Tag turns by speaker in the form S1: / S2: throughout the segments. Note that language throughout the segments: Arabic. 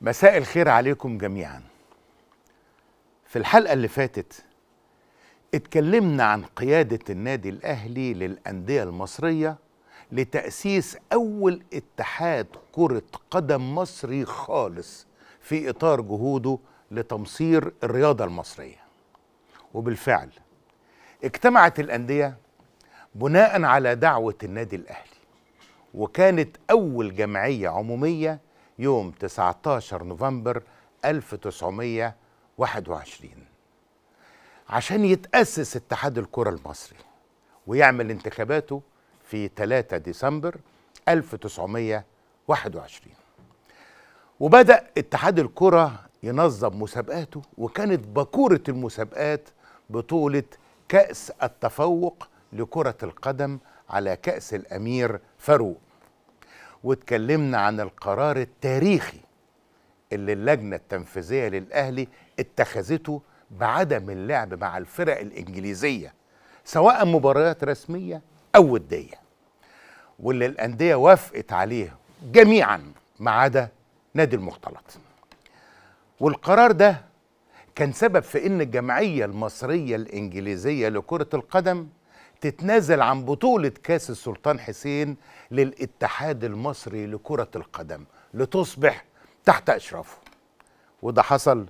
S1: مساء الخير عليكم جميعا في الحلقة اللي فاتت اتكلمنا عن قيادة النادي الأهلي للأندية المصرية لتأسيس أول اتحاد كرة قدم مصري خالص في إطار جهوده لتمصير الرياضة المصرية وبالفعل اجتمعت الأندية بناء على دعوة النادي الأهلي وكانت أول جمعية عمومية يوم 19 نوفمبر 1921 عشان يتأسس اتحاد الكرة المصري ويعمل انتخاباته في 3 ديسمبر 1921 وبدأ اتحاد الكرة ينظم مسابقاته وكانت بكورة المسابقات بطولة كأس التفوق لكرة القدم على كأس الأمير فاروق واتكلمنا عن القرار التاريخي اللي اللجنة التنفيذية للأهلي اتخذته بعدم اللعب مع الفرق الإنجليزية سواء مباريات رسمية أو ودية واللي الأندية وافقت عليه جميعا ما عدا نادي المختلط والقرار ده كان سبب في ان الجمعيه المصريه الانجليزيه لكره القدم تتنازل عن بطولة كاس السلطان حسين للاتحاد المصري لكرة القدم لتصبح تحت إشرافه وده حصل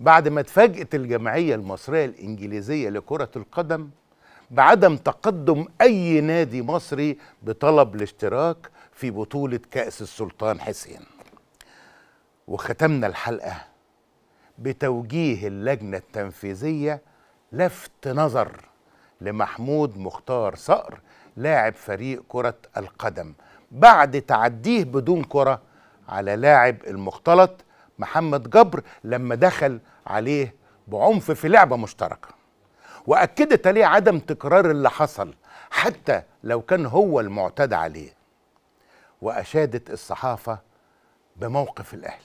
S1: بعد ما اتفاجئت الجمعية المصرية الإنجليزية لكرة القدم بعدم تقدم أي نادي مصري بطلب الاشتراك في بطولة كأس السلطان حسين وختمنا الحلقة بتوجيه اللجنة التنفيذية لفت نظر لمحمود مختار صقر لاعب فريق كرة القدم بعد تعديه بدون كرة على لاعب المختلط محمد جبر لما دخل عليه بعنف في لعبة مشتركة وأكدت عليه عدم تكرار اللي حصل حتى لو كان هو المعتدى عليه وأشادت الصحافة بموقف الأهلي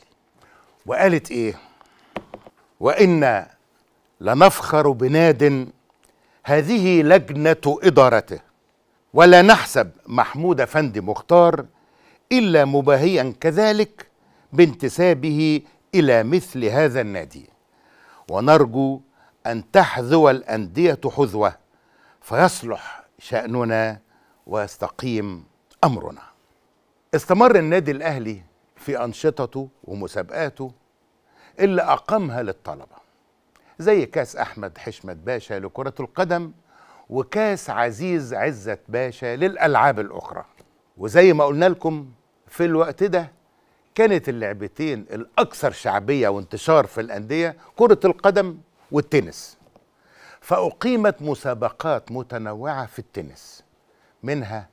S1: وقالت إيه وإنا لنفخر بناد هذه لجنة إدارته ولا نحسب محمود أفندي مختار إلا مباهيا كذلك بانتسابه إلى مثل هذا النادي ونرجو أن تحذو الأندية حذوة فيصلح شأننا ويستقيم أمرنا استمر النادي الأهلي في أنشطته ومسابقاته اللي أقامها للطلبة زي كاس أحمد حشمت باشا لكرة القدم وكاس عزيز عزت باشا للألعاب الأخرى وزي ما قلنا لكم في الوقت ده كانت اللعبتين الأكثر شعبية وانتشار في الأندية كرة القدم والتنس فأقيمت مسابقات متنوعة في التنس منها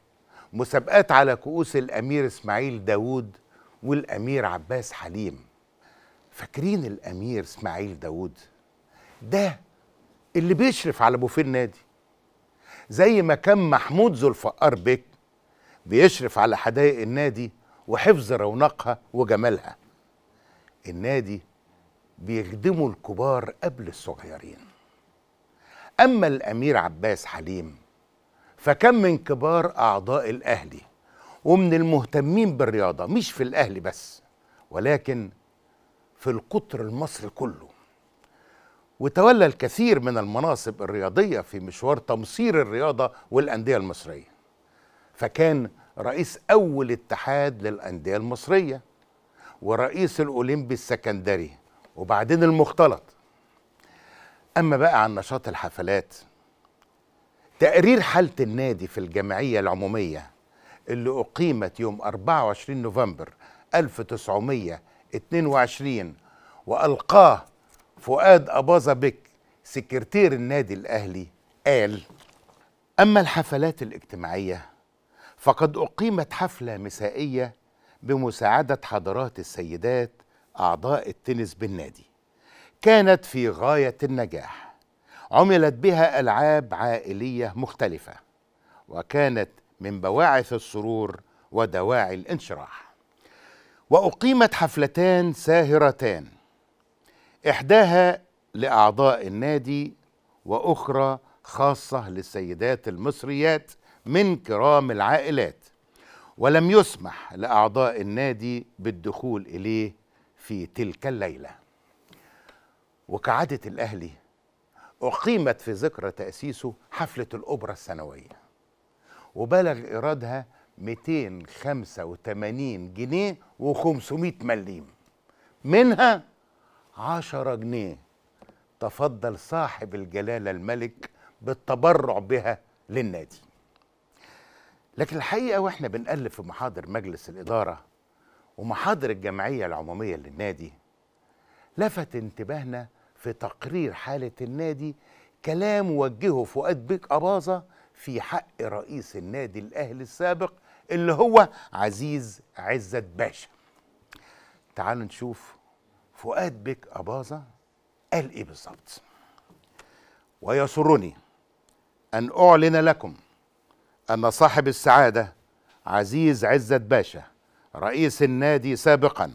S1: مسابقات على كؤوس الأمير إسماعيل داوود والأمير عباس حليم فاكرين الأمير إسماعيل داوود؟ ده اللي بيشرف على بوفيه النادي زي ما كان محمود ذو الفقار بك بيشرف على حدائق النادي وحفظ رونقها وجمالها النادي بيخدموا الكبار قبل الصغيرين أما الأمير عباس حليم فكان من كبار أعضاء الأهلي ومن المهتمين بالرياضة مش في الأهلي بس ولكن في القطر المصري كله وتولى الكثير من المناصب الرياضية في مشوار تمصير الرياضة والأندية المصرية فكان رئيس أول اتحاد للأندية المصرية ورئيس الأولمبي السكندري وبعدين المختلط أما بقى عن نشاط الحفلات تقرير حالة النادي في الجمعية العمومية اللي أقيمت يوم 24 نوفمبر 1922 وألقاه فؤاد أباظة بك سكرتير النادي الأهلي قال أما الحفلات الاجتماعية فقد أقيمت حفلة مسائية بمساعدة حضرات السيدات أعضاء التنس بالنادي كانت في غاية النجاح عملت بها ألعاب عائلية مختلفة وكانت من بواعث السرور ودواعي الانشراح وأقيمت حفلتان ساهرتان إحداها لأعضاء النادي وأخرى خاصة للسيدات المصريات من كرام العائلات ولم يسمح لأعضاء النادي بالدخول إليه في تلك الليلة وكعادة الأهلي أقيمت في ذكرى تأسيسه حفلة الأوبرا السنوية وبلغ إيرادها 285 جنيه و500 مليم منها عشرة جنيه تفضل صاحب الجلالة الملك بالتبرع بها للنادي لكن الحقيقة وإحنا بنقلب في محاضر مجلس الإدارة ومحاضر الجمعية العمومية للنادي لفت انتباهنا في تقرير حالة النادي كلام وجهه فؤاد بيك أباظة في حق رئيس النادي الأهلي السابق اللي هو عزيز عزت باشا تعالوا نشوف فؤاد بك أباظة قال إيه بالظبط ويسرني أن أعلن لكم أن صاحب السعادة عزيز عزت باشا رئيس النادي سابقا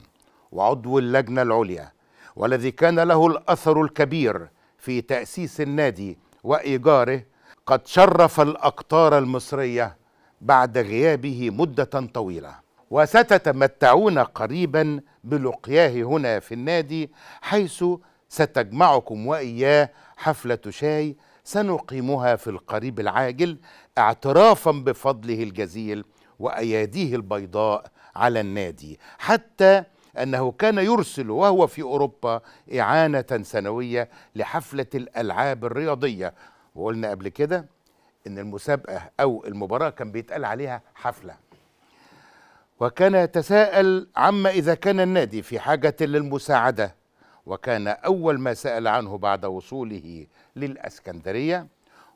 S1: وعضو اللجنة العليا والذي كان له الأثر الكبير في تأسيس النادي وإيجاره قد شرف الأقطار المصرية بعد غيابه مدة طويلة وستتمتعون قريبا بلقياه هنا في النادي حيث ستجمعكم وإياه حفلة شاي سنقيمها في القريب العاجل اعترافا بفضله الجزيل وأياديه البيضاء على النادي حتى أنه كان يرسل وهو في أوروبا إعانة سنوية لحفلة الألعاب الرياضية وقلنا قبل كده إن المسابقة أو المباراة كان بيتقال عليها حفلة وكان يتساءل عما إذا كان النادي في حاجة للمساعدة وكان أول ما سأل عنه بعد وصوله للأسكندرية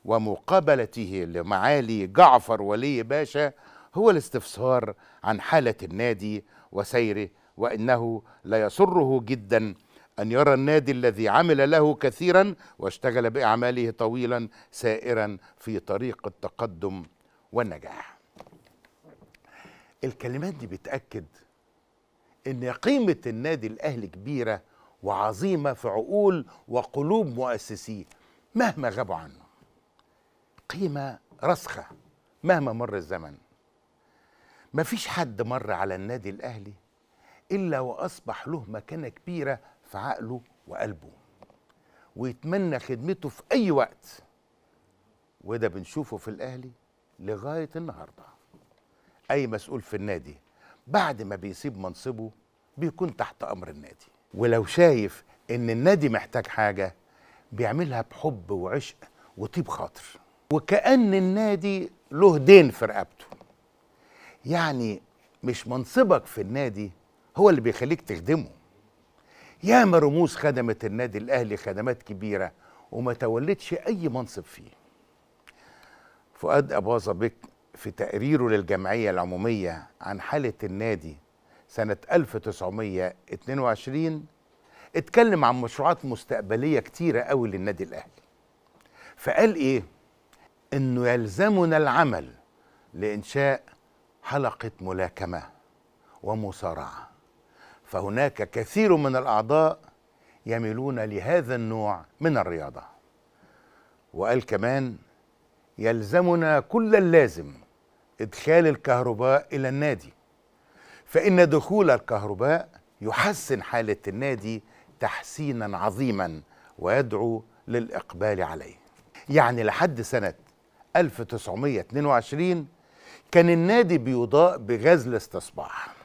S1: ومقابلته لمعالي جعفر ولي باشا هو الاستفسار عن حالة النادي وسيره وإنه ليسره جدا أن يرى النادي الذي عمل له كثيرا واشتغل بأعماله طويلا سائرا في طريق التقدم والنجاح الكلمات دي بتاكد ان قيمه النادي الاهلي كبيره وعظيمه في عقول وقلوب مؤسسيه مهما غابوا عنه قيمه راسخه مهما مر الزمن مفيش حد مر على النادي الاهلي الا واصبح له مكانه كبيره في عقله وقلبه ويتمنى خدمته في اي وقت وده بنشوفه في الاهلي لغايه النهارده اي مسؤول في النادي بعد ما بيسيب منصبه بيكون تحت امر النادي ولو شايف ان النادي محتاج حاجه بيعملها بحب وعشق وطيب خاطر وكأن النادي له دين في رقبته يعني مش منصبك في النادي هو اللي بيخليك تخدمه ياما رموز خدمت النادي الأهلي خدمات كبيرة وما تولتش أي منصب فيه فؤاد أباظة بك في تقريره للجمعية العمومية عن حالة النادي سنة 1922 اتكلم عن مشروعات مستقبلية كتيرة قوي للنادي الأهلي فقال إيه؟ إنه يلزمنا العمل لإنشاء حلقة ملاكمة ومصارعة فهناك كثير من الأعضاء يميلون لهذا النوع من الرياضة وقال كمان يلزمنا كل اللازم إدخال الكهرباء إلى النادي فإن دخول الكهرباء يحسن حالة النادي تحسينا عظيما ويدعو للإقبال عليه يعني لحد سنة 1922 كان النادي بيضاء بغزل استصباح